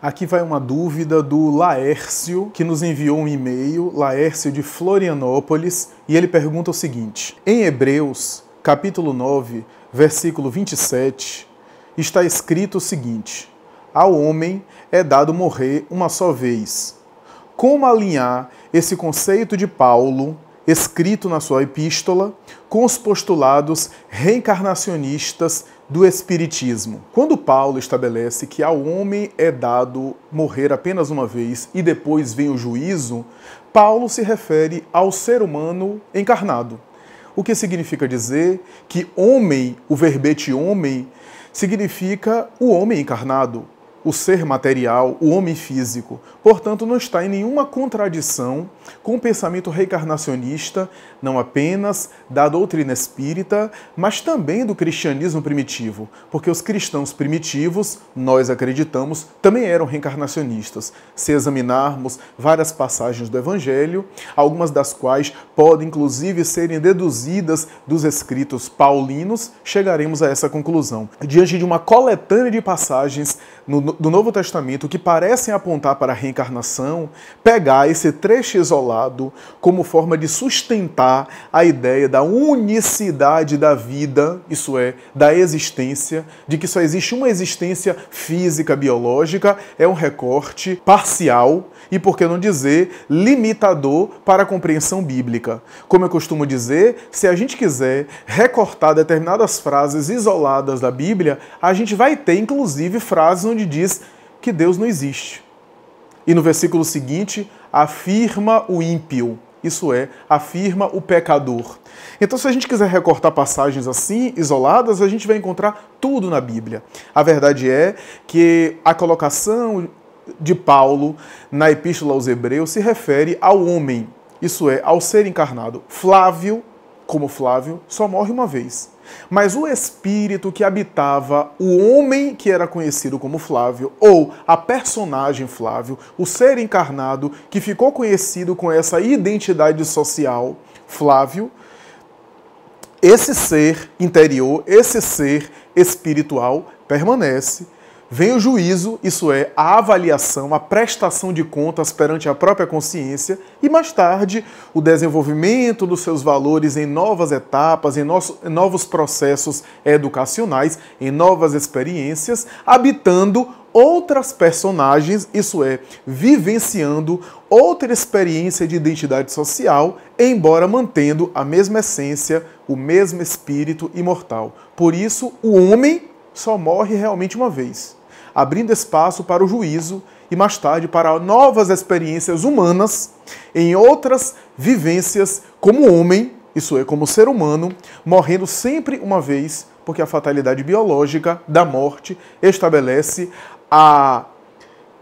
Aqui vai uma dúvida do Laércio, que nos enviou um e-mail, Laércio de Florianópolis, e ele pergunta o seguinte: Em Hebreus, capítulo 9, versículo 27, está escrito o seguinte: Ao homem é dado morrer uma só vez. Como alinhar esse conceito de Paulo escrito na sua epístola, com os postulados reencarnacionistas do Espiritismo. Quando Paulo estabelece que ao homem é dado morrer apenas uma vez e depois vem o juízo, Paulo se refere ao ser humano encarnado. O que significa dizer que homem, o verbete homem, significa o homem encarnado, o ser material, o homem físico. Portanto, não está em nenhuma contradição com o pensamento reencarnacionista, não apenas da doutrina espírita, mas também do cristianismo primitivo, porque os cristãos primitivos, nós acreditamos, também eram reencarnacionistas. Se examinarmos várias passagens do Evangelho, algumas das quais podem inclusive serem deduzidas dos escritos paulinos, chegaremos a essa conclusão. Diante de uma coletânea de passagens no do Novo Testamento que parecem apontar para a reencarnação, pegar esse trecho isolado como forma de sustentar a ideia da unicidade da vida, isso é, da existência, de que só existe uma existência física, biológica, é um recorte parcial e, por que não dizer, limitador para a compreensão bíblica. Como eu costumo dizer, se a gente quiser recortar determinadas frases isoladas da Bíblia, a gente vai ter, inclusive, frases onde diz diz que Deus não existe. E no versículo seguinte, afirma o ímpio, isso é, afirma o pecador. Então, se a gente quiser recortar passagens assim, isoladas, a gente vai encontrar tudo na Bíblia. A verdade é que a colocação de Paulo na Epístola aos Hebreus se refere ao homem, isso é, ao ser encarnado. Flávio, como Flávio, só morre uma vez. Mas o espírito que habitava o homem que era conhecido como Flávio, ou a personagem Flávio, o ser encarnado que ficou conhecido com essa identidade social, Flávio, esse ser interior, esse ser espiritual permanece Vem o juízo, isso é, a avaliação, a prestação de contas perante a própria consciência, e mais tarde, o desenvolvimento dos seus valores em novas etapas, em, em novos processos educacionais, em novas experiências, habitando outras personagens, isso é, vivenciando outra experiência de identidade social, embora mantendo a mesma essência, o mesmo espírito imortal. Por isso, o homem só morre realmente uma vez abrindo espaço para o juízo e mais tarde para novas experiências humanas em outras vivências como homem, isso é, como ser humano, morrendo sempre uma vez, porque a fatalidade biológica da morte estabelece a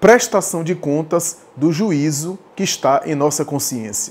prestação de contas do juízo que está em nossa consciência.